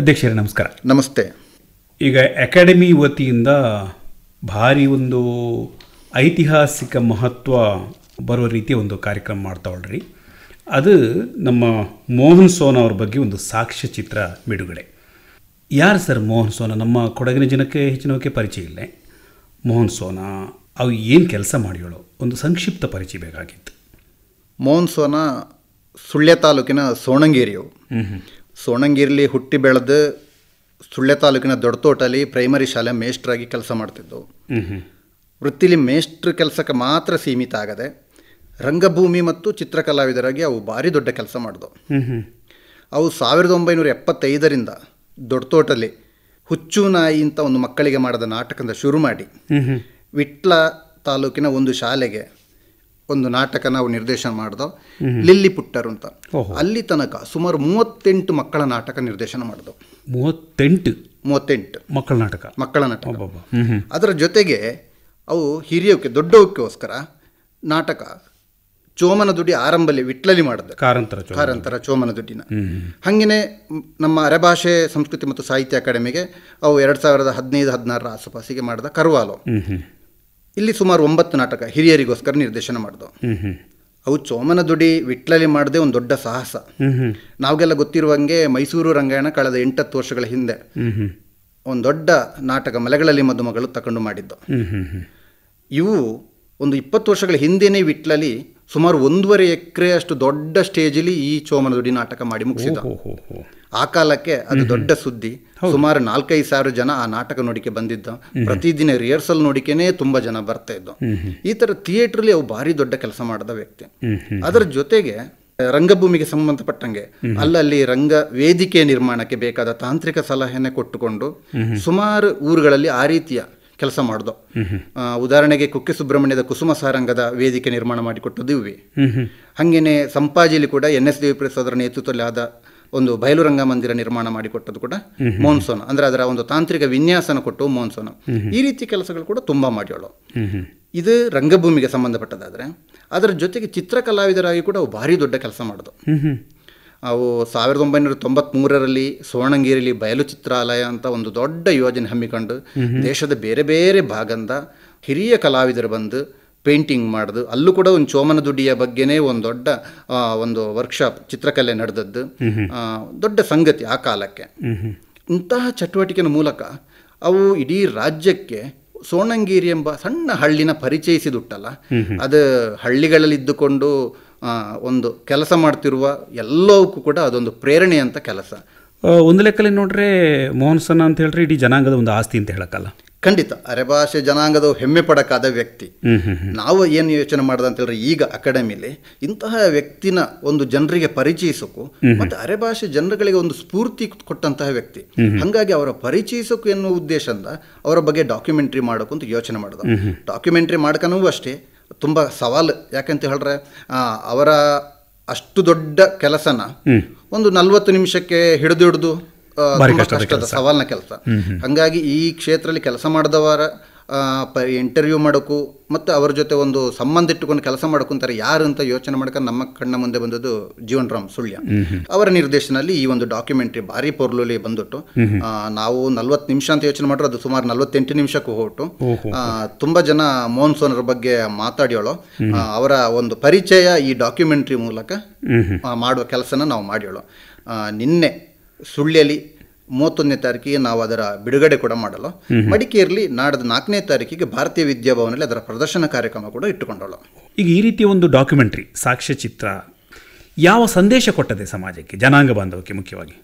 ಅಧ್ಯಕ್ಷರೇ ನಮಸ್ಕಾರ ನಮಸ್ತೆ ಈಗ ಅಕಾಡೆಮಿ ವತಿಯಿಂದ ಭಾರಿ ಒಂದು ಐತಿಹಾಸಿಕ ಮಹತ್ವ ಬರೋ ರೀತಿಯ ಒಂದು ಕಾರ್ಯಕ್ರಮ ಮಾಡ್ತಾವಳ್ರಿ ಅದು ನಮ್ಮ ಮೋಹನ್ ಸೋನ ಅವ್ರ ಬಗ್ಗೆ ಒಂದು ಸಾಕ್ಷ್ಯಚಿತ್ರ ಚಿತ್ರ ಬಿಡುಗಡೆ ಯಾರು ಸರ್ ಮೋಹನ್ ಸೋನ ನಮ್ಮ ಕೊಡಗಿನ ಜನಕ್ಕೆ ಹೆಚ್ಚಿನವಕ್ಕೆ ಪರಿಚಯ ಇಲ್ಲ ಮೋಹನ್ ಸೋನ ಅವು ಏನು ಕೆಲಸ ಮಾಡಿಯೋಳು ಒಂದು ಸಂಕ್ಷಿಪ್ತ ಪರಿಚಯ ಬೇಕಾಗಿತ್ತು ಮೋಹನ್ ಸೋನ ಸುಳ್ಯ ತಾಲೂಕಿನ ಸೋಣಂಗೇರಿಯವರು ಸೋಣಂಗಿರ್ಲಿ ಹುಟ್ಟಿ ಬೆಳೆದು ಸುಳ್ಳೆ ತಾಲೂಕಿನ ದೊಡ್ಡತೋಟಲ್ಲಿ ಪ್ರೈಮರಿ ಶಾಲೆ ಮೇಷ್ಟ್ರಾಗಿ ಕೆಲಸ ಮಾಡ್ತಿದ್ದವು ವೃತ್ತಿಲಿ ಮೇಷ್ಟ್ರ ಕೆಲಸಕ್ಕೆ ಮಾತ್ರ ಸೀಮಿತ ಆಗದೆ ರಂಗಭೂಮಿ ಮತ್ತು ಚಿತ್ರಕಲಾವಿದರಾಗಿ ಅವು ಭಾರಿ ದೊಡ್ಡ ಕೆಲಸ ಮಾಡಿದವು ಅವು ಸಾವಿರದ ಒಂಬೈನೂರ ಎಪ್ಪತ್ತೈದರಿಂದ ದೊಡ್ಡತೋಟಲ್ಲಿ ಹುಚ್ಚು ನಾಯಿ ಅಂತ ಒಂದು ಮಕ್ಕಳಿಗೆ ಮಾಡಿದ ನಾಟಕದ ಶುರು ಮಾಡಿ ವಿಟ್ಲ ತಾಲೂಕಿನ ಒಂದು ಶಾಲೆಗೆ ಒಂದು ನಾಟಕ ನಾವು ನಿರ್ದೇಶನ ಮಾಡ್ದೋ ಲಿಲ್ಲಿ ಪುಟ್ಟರು ಅಂತ ಅಲ್ಲಿ ತನಕ ಸುಮಾರು ಮೂವತ್ತೆಂಟು ಮಕ್ಕಳ ನಾಟಕ ನಿರ್ದೇಶನ ಮಾಡ್ದೋ ಮೂವತ್ತೆಂಟು ಮೂವತ್ತೆಂಟು ಮಕ್ಕಳ ನಾಟಕ ಮಕ್ಕಳ ನಾಟಕ ಅದರ ಜೊತೆಗೆ ಅವು ಹಿರಿಯೋಕೆ ದೊಡ್ಡವಕ್ಕೋಸ್ಕರ ನಾಟಕ ಚೋಮನ ದುಡ್ಡಿ ಆರಂಭಲ್ಲಿ ವಿಟ್ಲಲ್ಲಿ ಮಾಡಿದೆ ಕಾರಂತರ ಕಾರಂತರ ಚೋಮನ ದುಡ್ಡಿನ ನಮ್ಮ ಅರೆಭಾಷೆ ಸಂಸ್ಕೃತಿ ಮತ್ತು ಸಾಹಿತ್ಯ ಅಕಾಡೆಮಿಗೆ ಅವು ಎರಡು ಸಾವಿರದ ಹದಿನೈದು ಹದಿನಾರರ ಆಸುಪಾಸಿಗೆ ಮಾಡಿದ ಕರ್ವಾಲೋ ಇಲ್ಲಿ ಸುಮಾರು ಒಂಬತ್ತು ನಾಟಕ ಹಿರಿಯರಿಗೋಸ್ಕರ ನಿರ್ದೇಶನ ಮಾಡಿದವು ಅವು ದುಡಿ ವಿಟ್ಲಲ್ಲಿ ಮಾಡದೆ ಒಂದು ದೊಡ್ಡ ಸಾಹಸ ನಾವ್ಗೆಲ್ಲ ಗೊತ್ತಿರುವಂಗೆ ಮೈಸೂರು ರಂಗಾಯಣ ಕಳೆದ ಎಂಟತ್ತು ವರ್ಷಗಳ ಹಿಂದೆ ಒಂದು ದೊಡ್ಡ ನಾಟಕ ಮಲೆಗಳಲ್ಲಿ ಮದುಮಗಳು ತಕೊಂಡು ಮಾಡಿದ್ದು ಇವು ಒಂದು ಇಪ್ಪತ್ತು ವರ್ಷಗಳ ಹಿಂದೆನೇ ವಿಟ್ಲಲ್ಲಿ ಸುಮಾರು ಒಂದೂವರೆ ಎಕರೆ ಅಷ್ಟು ದೊಡ್ಡ ಸ್ಟೇಜಲ್ಲಿ ಈ ದುಡಿ ನಾಟಕ ಮಾಡಿ ಮುಗಿಸಿದ ಆ ಕಾಲಕ್ಕೆ ಅದು ದೊಡ್ಡ ಸುದ್ದಿ ಸುಮಾರು ನಾಲ್ಕೈದು ಸಾವಿರ ಜನ ಆ ನಾಟಕ ನೋಡಿಕೆ ಬಂದಿದ್ದ ಪ್ರತಿದಿನ ರಿಹರ್ಸಲ್ ನೋಡಿಕೆನೇ ತುಂಬಾ ಜನ ಬರ್ತಾ ಇದ್ದ ಈ ತರ ಥಿಯೇಟರ್ಲಿ ಅವು ಭಾರಿ ದೊಡ್ಡ ಕೆಲಸ ಮಾಡದ ವ್ಯಕ್ತಿ ಅದರ ಜೊತೆಗೆ ರಂಗಭೂಮಿಗೆ ಸಂಬಂಧಪಟ್ಟಂಗೆ ಅಲ್ಲಲ್ಲಿ ರಂಗ ವೇದಿಕೆ ನಿರ್ಮಾಣಕ್ಕೆ ಬೇಕಾದ ತಾಂತ್ರಿಕ ಸಲಹೆನೆ ಕೊಟ್ಟುಕೊಂಡು ಸುಮಾರು ಊರುಗಳಲ್ಲಿ ಆ ರೀತಿಯ ಕೆಲಸ ಮಾಡ್ದು ಉದಾಹರಣೆಗೆ ಕುಕ್ಕೆ ಸುಬ್ರಹ್ಮಣ್ಯದ ಕುಸುಮ ಸಾರಂಗದ ವೇದಿಕೆ ನಿರ್ಮಾಣ ಮಾಡಿಕೊಟ್ಟದ್ದು ಇವೆ ಹಂಗೇನೆ ಸಂಪಾಜಿಲಿ ಕೂಡ ಎನ್ ಎಸ್ ದೇವಿಪ್ರಸಾದ್ರ ನೇತೃತ್ವದಲ್ಲಿ ಆದ ಒಂದು ಬಯಲು ರಂಗ ಮಂದಿರ ನಿರ್ಮಾಣ ಮಾಡಿಕೊಟ್ಟದ್ದು ಕೂಡ ಮೋನ್ಸೋನ ಅಂದರೆ ಅದರ ಒಂದು ತಾಂತ್ರಿಕ ವಿನ್ಯಾಸನ ಕೊಟ್ಟು ಮೋನ್ಸೋನ ಈ ರೀತಿ ಕೆಲಸಗಳು ಕೂಡ ತುಂಬಾ ಮಾಡಿಯೋಳು ಇದು ರಂಗಭೂಮಿಗೆ ಸಂಬಂಧಪಟ್ಟದಾದರೆ ಅದರ ಜೊತೆಗೆ ಚಿತ್ರಕಲಾವಿದರಾಗಿ ಕೂಡ ಅವು ಭಾರಿ ದೊಡ್ಡ ಕೆಲಸ ಮಾಡೋದು ಅವು ಸಾವಿರದ ಒಂಬೈನೂರ ತೊಂಬತ್ಮೂರರಲ್ಲಿ ಸುವರ್ಣಂಗೇರಿಲಿ ಬಯಲು ಚಿತ್ರಾಲಯ ಅಂತ ಒಂದು ದೊಡ್ಡ ಯೋಜನೆ ಹಮ್ಮಿಕೊಂಡು ದೇಶದ ಬೇರೆ ಬೇರೆ ಭಾಗಂದ ಹಿರಿಯ ಕಲಾವಿದರು ಬಂದು ಪೇಂಟಿಂಗ್ ಮಾಡಿದು ಅಲ್ಲೂ ಕೂಡ ಒಂದು ಚೋಮನ ದುಡಿಯ ಬಗ್ಗೆನೇ ಒಂದು ದೊಡ್ಡ ಒಂದು ವರ್ಕ್ಶಾಪ್ ಚಿತ್ರಕಲೆ ನಡೆದದ್ದು ದೊಡ್ಡ ಸಂಗತಿ ಆ ಕಾಲಕ್ಕೆ ಇಂತಹ ಚಟುವಟಿಕೆಯ ಮೂಲಕ ಅವು ಇಡೀ ರಾಜ್ಯಕ್ಕೆ ಸೋಣಂಗೇರಿ ಎಂಬ ಸಣ್ಣ ಹಳ್ಳಿನ ಪರಿಚಯಿಸಿದುಟ್ಟಲ್ಲ ಅದು ಹಳ್ಳಿಗಳಲ್ಲಿ ಇದ್ದುಕೊಂಡು ಒಂದು ಕೆಲಸ ಮಾಡ್ತಿರುವ ಎಲ್ಲವಕ್ಕೂ ಕೂಡ ಅದೊಂದು ಅಂತ ಕೆಲಸ ಒಂದು ಲೆಕ್ಕಲ್ಲಿ ನೋಡ್ರೆ ಮೋಹನ್ಸನ್ ಅಂತ ಹೇಳಿದ್ರೆ ಇಡೀ ಜನಾಂಗದ ಒಂದು ಆಸ್ತಿ ಅಂತ ಹೇಳಕ್ಕಲ್ಲ ಖಂಡಿತ ಅರೆಭಾಷೆ ಜನಾಂಗದ ಹೆಮ್ಮೆ ಪಡಕಾದ ವ್ಯಕ್ತಿ ನಾವು ಏನು ಯೋಚನೆ ಮಾಡ್ದ ಅಂತ ಹೇಳಿದ್ರೆ ಈಗ ಅಕಾಡೆಮಿಲಿ ಇಂತಹ ವ್ಯಕ್ತಿನ ಒಂದು ಜನರಿಗೆ ಪರಿಚಯಿಸೋಕು ಮತ್ತೆ ಅರೆಭಾಷೆ ಜನರುಗಳಿಗೆ ಒಂದು ಸ್ಫೂರ್ತಿ ಕೊಟ್ಟಂತಹ ವ್ಯಕ್ತಿ ಹಂಗಾಗಿ ಅವರ ಪರಿಚಯಿಸೋಕು ಎನ್ನುವ ಉದ್ದೇಶದಿಂದ ಅವರ ಬಗ್ಗೆ ಡಾಕ್ಯುಮೆಂಟ್ರಿ ಮಾಡೋಕು ಅಂತ ಯೋಚನೆ ಮಾಡ್ದ ಡಾಕ್ಯುಮೆಂಟ್ರಿ ಮಾಡ್ಕನೂ ಅಷ್ಟೇ ತುಂಬ ಸವಾಲು ಯಾಕಂತ ಹೇಳ್ರೆ ಅವರ ಅಷ್ಟು ದೊಡ್ಡ ಕೆಲಸನ ಒಂದು ನಲ್ವತ್ತು ನಿಮಿಷಕ್ಕೆ ಹಿಡಿದು ಕಷ್ಟದ ಸವಾಲಿನ ಕೆಲಸ ಹಂಗಾಗಿ ಈ ಕ್ಷೇತ್ರದಲ್ಲಿ ಕೆಲಸ ಮಾಡಿದವರ ಇಂಟರ್ವ್ಯೂ ಮಾಡೋಕ್ಕೂ ಮತ್ತು ಅವ್ರ ಜೊತೆ ಒಂದು ಸಂಬಂಧ ಇಟ್ಟುಕೊಂಡು ಕೆಲಸ ಮಾಡ್ಕೊಂತಾರೆ ಯಾರು ಅಂತ ಯೋಚನೆ ಮಾಡಕ ನಮ್ಮ ಕಣ್ಣ ಮುಂದೆ ಬಂದದ್ದು ಜೀವನ್ ರಾಮ್ ಸುಳ್ಯ ಅವರ ನಿರ್ದೇಶನದಲ್ಲಿ ಈ ಒಂದು ಡಾಕ್ಯುಮೆಂಟ್ರಿ ಭಾರಿ ಪೊರ್ಲುಲಿ ಬಂದ್ಬಿಟ್ಟು ನಾವು ನಲ್ವತ್ತು ನಿಮಿಷ ಅಂತ ಯೋಚನೆ ಮಾಡ್ರು ಅದು ಸುಮಾರು ನಲ್ವತ್ತೆಂಟು ನಿಮಿಷಕ್ಕೂ ಹೊರಟು ತುಂಬಾ ಜನ ಮೋಹನ್ ಬಗ್ಗೆ ಮಾತಾಡ್ಯೋಳು ಅವರ ಒಂದು ಪರಿಚಯ ಈ ಡಾಕ್ಯುಮೆಂಟ್ರಿ ಮೂಲಕ ಮಾಡುವ ಕೆಲಸನ ನಾವು ಮಾಡ್ಯೋಳು ನಿನ್ನೆ ಸುಳ್ಳ್ಯಲಿ ಮೂವತ್ತೊಂದನೇ ತಾರೀಕಿಗೆ ನಾವು ಅದರ ಬಿಡುಗಡೆ ಕೂಡ ಮಾಡಲ್ಲ ಮಡಿಕೇರಿಲಿ ನಾಡದ ನಾಲ್ಕನೇ ತಾರೀಕಿಗೆ ಭಾರತೀಯ ವಿದ್ಯಾಭವನಲ್ಲಿ ಅದರ ಪ್ರದರ್ಶನ ಕಾರ್ಯಕ್ರಮ ಕೂಡ ಇಟ್ಟುಕೊಂಡಳು ಈಗ ಈ ರೀತಿಯ ಒಂದು ಡಾಕ್ಯುಮೆಂಟ್ರಿ ಸಾಕ್ಷ್ಯಚಿತ್ರ ಯಾವ ಸಂದೇಶ ಕೊಟ್ಟದೆ ಸಮಾಜಕ್ಕೆ ಜನಾಂಗ ಬಾಂಧವಕ್ಕೆ ಮುಖ್ಯವಾಗಿ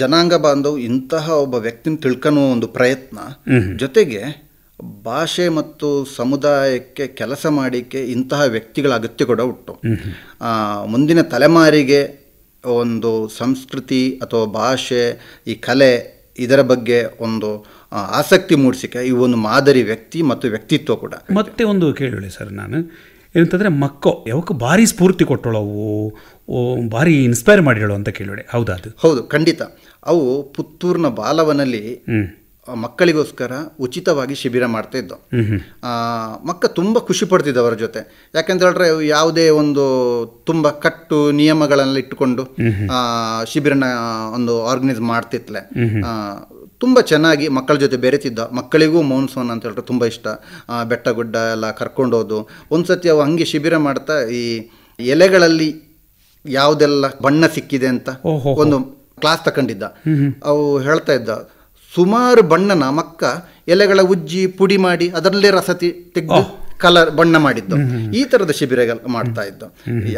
ಜನಾಂಗ ಬಾಂಧವ್ ಇಂತಹ ಒಬ್ಬ ವ್ಯಕ್ತಿನ ತಿಳ್ಕೊಳ್ಳೋ ಒಂದು ಪ್ರಯತ್ನ ಜೊತೆಗೆ ಭಾಷೆ ಮತ್ತು ಸಮುದಾಯಕ್ಕೆ ಕೆಲಸ ಮಾಡಿಕೆ ಇಂತಹ ವ್ಯಕ್ತಿಗಳ ಅಗತ್ಯ ಕೂಡ ಉಂಟು ಮುಂದಿನ ತಲೆಮಾರಿಗೆ ಒಂದು ಸಂಸ್ಕೃತಿ ಅಥವಾ ಭಾಷೆ ಈ ಕಲೆ ಇದರ ಬಗ್ಗೆ ಒಂದು ಆಸಕ್ತಿ ಮೂಡಿಸಿಕೆ ಈ ಒಂದು ಮಾದರಿ ವ್ಯಕ್ತಿ ಮತ್ತು ವ್ಯಕ್ತಿತ್ವ ಕೂಡ ಮತ್ತೆ ಒಂದು ಕೇಳಿ ಸರ್ ನಾನು ಏನಂತಂದರೆ ಮಕ್ಕೋ ಯಾವಕ್ಕೂ ಭಾರಿ ಸ್ಫೂರ್ತಿ ಓ ಭಾರಿ ಇನ್ಸ್ಪೈರ್ ಮಾಡಿರೋಳು ಅಂತ ಕೇಳಿ ಹೌದಾ ಅದು ಹೌದು ಖಂಡಿತ ಅವು ಪುತ್ತೂರಿನ ಬಾಲವನಲ್ಲಿ ಮಕ್ಕಳಿಗೋಸ್ಕರ ಉಚಿತವಾಗಿ ಶಿಬಿರ ಮಾಡ್ತಾ ಆ ಮಕ್ಕ ತುಂಬ ಖುಷಿ ಪಡ್ತಿದ್ದ ಅವರ ಜೊತೆ ಯಾಕೆಂತ ಹೇಳಿದ್ರೆ ಯಾವುದೇ ಒಂದು ತುಂಬ ಕಟ್ಟು ನಿಯಮಗಳೆಲ್ಲ ಇಟ್ಟುಕೊಂಡು ಶಿಬಿರನ ಒಂದು ಆರ್ಗನೈಸ್ ಮಾಡ್ತಿತ್ಲೆ ತುಂಬ ಚೆನ್ನಾಗಿ ಮಕ್ಕಳ ಜೊತೆ ಬೆರೆತಿದ್ದ ಮಕ್ಕಳಿಗೂ ಮೌನ್ಸೋನ್ ಅಂತ ಹೇಳಿದ್ರೆ ತುಂಬ ಇಷ್ಟ ಬೆಟ್ಟ ಗುಡ್ಡ ಎಲ್ಲ ಕರ್ಕೊಂಡೋದು ಒಂದ್ಸತಿ ಅವು ಹಂಗೆ ಶಿಬಿರ ಮಾಡ್ತಾ ಈ ಎಲೆಗಳಲ್ಲಿ ಯಾವುದೆಲ್ಲ ಬಣ್ಣ ಸಿಕ್ಕಿದೆ ಅಂತ ಒಂದು ಕ್ಲಾಸ್ ತಕೊಂಡಿದ್ದ ಅವು ಹೇಳ್ತಾ ಇದ್ದ ಸುಮಾರು ಬಣ್ಣನ ಮಕ್ಕ ಎಲೆಗಳ ಉಜ್ಜಿ ಪುಡಿ ಮಾಡಿ ಅದರಲ್ಲೇ ರಸತಿ ತೆಗೆದು ಕಲರ್ ಬಣ್ಣ ಮಾಡಿದ್ದು ಈ ತರದ ಶಿಬಿರ ಮಾಡ್ತಾ ಇದ್ದು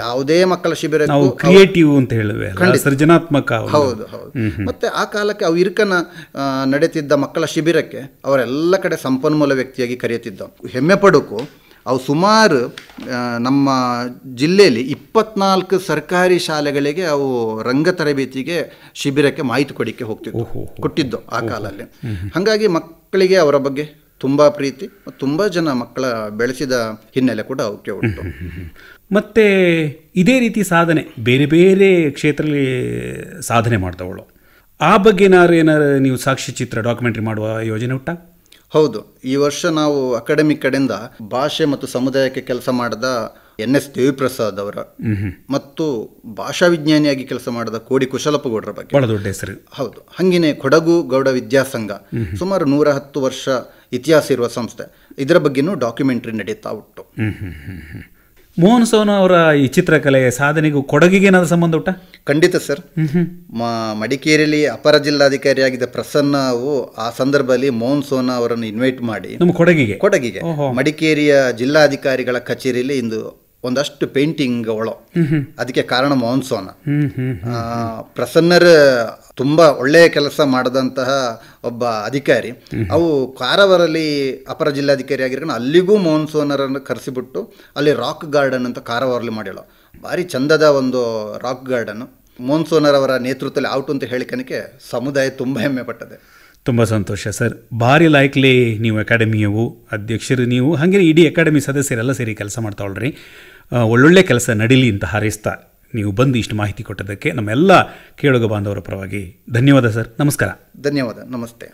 ಯಾವುದೇ ಮಕ್ಕಳ ಶಿಬಿರ ಕ್ರಿಯೇಟಿವ್ ಅಂತ ಹೇಳುವೆ ಸೃಜನಾತ್ಮಕ ಹೌದು ಹೌದು ಮತ್ತೆ ಆ ಕಾಲಕ್ಕೆ ಅವು ಇರ್ಕನ ನಡೆತಿದ್ದ ಮಕ್ಕಳ ಶಿಬಿರಕ್ಕೆ ಅವರೆಲ್ಲ ಕಡೆ ಸಂಪನ್ಮೂಲ ವ್ಯಕ್ತಿಯಾಗಿ ಕರೆಯುತ್ತಿದ್ದ ಹೆಮ್ಮೆ ಪಡುಕು ಅವು ಸುಮಾರು ನಮ್ಮ ಜಿಲ್ಲೆಯಲ್ಲಿ ಇಪ್ಪತ್ನಾಲ್ಕು ಸರ್ಕಾರಿ ಶಾಲೆಗಳಿಗೆ ಅವು ರಂಗ ತರಬೇತಿಗೆ ಶಿಬಿರಕ್ಕೆ ಮಾಹಿತಿ ಕೊಡಿಕೆ ಹೋಗ್ತಿದ್ವು ಕೊಟ್ಟಿದ್ದು ಆ ಕಾಲಲ್ಲಿ ಹಾಗಾಗಿ ಮಕ್ಕಳಿಗೆ ಅವರ ಬಗ್ಗೆ ತುಂಬ ಪ್ರೀತಿ ತುಂಬ ಜನ ಮಕ್ಕಳ ಬೆಳೆಸಿದ ಹಿನ್ನೆಲೆ ಕೂಡ ಅವಕ್ಕೆ ಉಂಟು ಮತ್ತೆ ಇದೇ ರೀತಿ ಸಾಧನೆ ಬೇರೆ ಬೇರೆ ಕ್ಷೇತ್ರದಲ್ಲಿ ಸಾಧನೆ ಮಾಡ್ತವಳು ಆ ಬಗ್ಗೆ ಏನಾರು ಏನಾರು ನೀವು ಸಾಕ್ಷಿ ಚಿತ್ರ ಡಾಕ್ಯುಮೆಂಟ್ರಿ ಮಾಡುವ ಯೋಜನೆ ಉಂಟಾ ಹೌದು ಈ ವರ್ಷ ನಾವು ಅಕಾಡೆಮಿ ಕಡೆಯಿಂದ ಭಾಷೆ ಮತ್ತು ಸಮುದಾಯಕ್ಕೆ ಕೆಲಸ ಮಾಡಿದ ಎನ್ ಎಸ್ ದೇವಿಪ್ರಸಾದ್ ಅವರ ಮತ್ತು ಭಾಷಾ ವಿಜ್ಞಾನಿಯಾಗಿ ಕೆಲಸ ಮಾಡಿದ ಕೋಡಿ ಕುಶಲಪ್ಪಗೌಡರ ಬಗ್ಗೆ ದೊಡ್ಡ ಹೆಸರು ಹೌದು ಹಂಗಿನೇ ಕೊಡಗು ಗೌಡ ವಿದ್ಯಾಸಂಘ ಸುಮಾರು ನೂರ ಹತ್ತು ವರ್ಷ ಇತಿಹಾಸ ಇರುವ ಸಂಸ್ಥೆ ಇದರ ಬಗ್ಗೆನೂ ಡಾಕ್ಯುಮೆಂಟ್ರಿ ನಡೀತಾ ಉಂಟು ಮೋಹನ್ ಸೋನ್ ಅವರ ಈ ಚಿತ್ರಕಲೆ ಸಾಧನೆಗೂ ಕೊಡಗಿಗೆ ಏನಾದರೂ ಸಂಬಂಧ ಉಂಟಾ ಖಂಡಿತ ಸರ್ ಮಡಿಕೇರಿಯಲ್ಲಿ ಅಪರ ಜಿಲ್ಲಾಧಿಕಾರಿಯಾಗಿದ್ದ ಪ್ರಸನ್ನ ಅವು ಆ ಸಂದರ್ಭದಲ್ಲಿ ಮೋಹನ್ ಸೋನ ಅವರನ್ನು ಇನ್ವೈಟ್ ಮಾಡಿ ನಮ್ಮ ಕೊಡಗಿಗೆ ಕೊಡಗಿಗೆ ಮಡಿಕೇರಿಯ ಜಿಲ್ಲಾಧಿಕಾರಿಗಳ ಕಚೇರಿಯಲ್ಲಿ ಇಂದು ಒಂದಷ್ಟು ಪೇಂಟಿಂಗ್ ಒಳ ಅದಕ್ಕೆ ಕಾರಣ ಮಾನ್ಸೋನ್ ಪ್ರಸನ್ನರ ತುಂಬಾ ಒಳ್ಳೆಯ ಕೆಲಸ ಮಾಡಿದಂತಹ ಒಬ್ಬ ಅಧಿಕಾರಿ ಅವು ಕಾರವಾರಲ್ಲಿ ಅಪರ ಜಿಲ್ಲಾಧಿಕಾರಿ ಆಗಿರೋಣ ಅಲ್ಲಿಗೂ ಮಾನ್ಸೂನರನ್ನು ಕರೆಸಿಬಿಟ್ಟು ಅಲ್ಲಿ ರಾಕ್ ಗಾರ್ಡನ್ ಅಂತ ಕಾರವಾರಲ್ಲಿ ಮಾಡಿಲ್ಲ ಭಾರಿ ಚಂದದ ಒಂದು ರಾಕ್ ಗಾರ್ಡನ್ ಮಾನ್ಸೋನರ್ ಅವರ ನೇತೃತ್ವದಲ್ಲಿ ಔಟ್ ಅಂತ ಹೇಳಿಕನಕ್ಕೆ ಸಮುದಾಯ ತುಂಬ ಹೆಮ್ಮೆ ಪಟ್ಟದೆ ತುಂಬ ಸಂತೋಷ ಸರ್ ಭಾರಿ ಲೈಕ್ಲಿ ನೀವು ಅಕಾಡೆಮಿಯವು ಅಧ್ಯಕ್ಷರು ನೀವು ಹಾಗೆ ಇಡೀ ಅಕಾಡೆಮಿ ಸದಸ್ಯರೆಲ್ಲ ಸೇರಿ ಕೆಲಸ ಮಾಡ್ತಾವಳ್ರಿ ಒಳ್ಳೊಳ್ಳೆ ಕೆಲಸ ನಡೀಲಿ ಅಂತ ಹಾರೈಸ್ತಾ ನೀವು ಬಂದು ಇಷ್ಟು ಮಾಹಿತಿ ಕೊಟ್ಟದಕ್ಕೆ ನಮ್ಮೆಲ್ಲ ಕೇಳುಗ ಬಾಂಧವರ ಪರವಾಗಿ ಧನ್ಯವಾದ ಸರ್ ನಮಸ್ಕಾರ ಧನ್ಯವಾದ ನಮಸ್ತೆ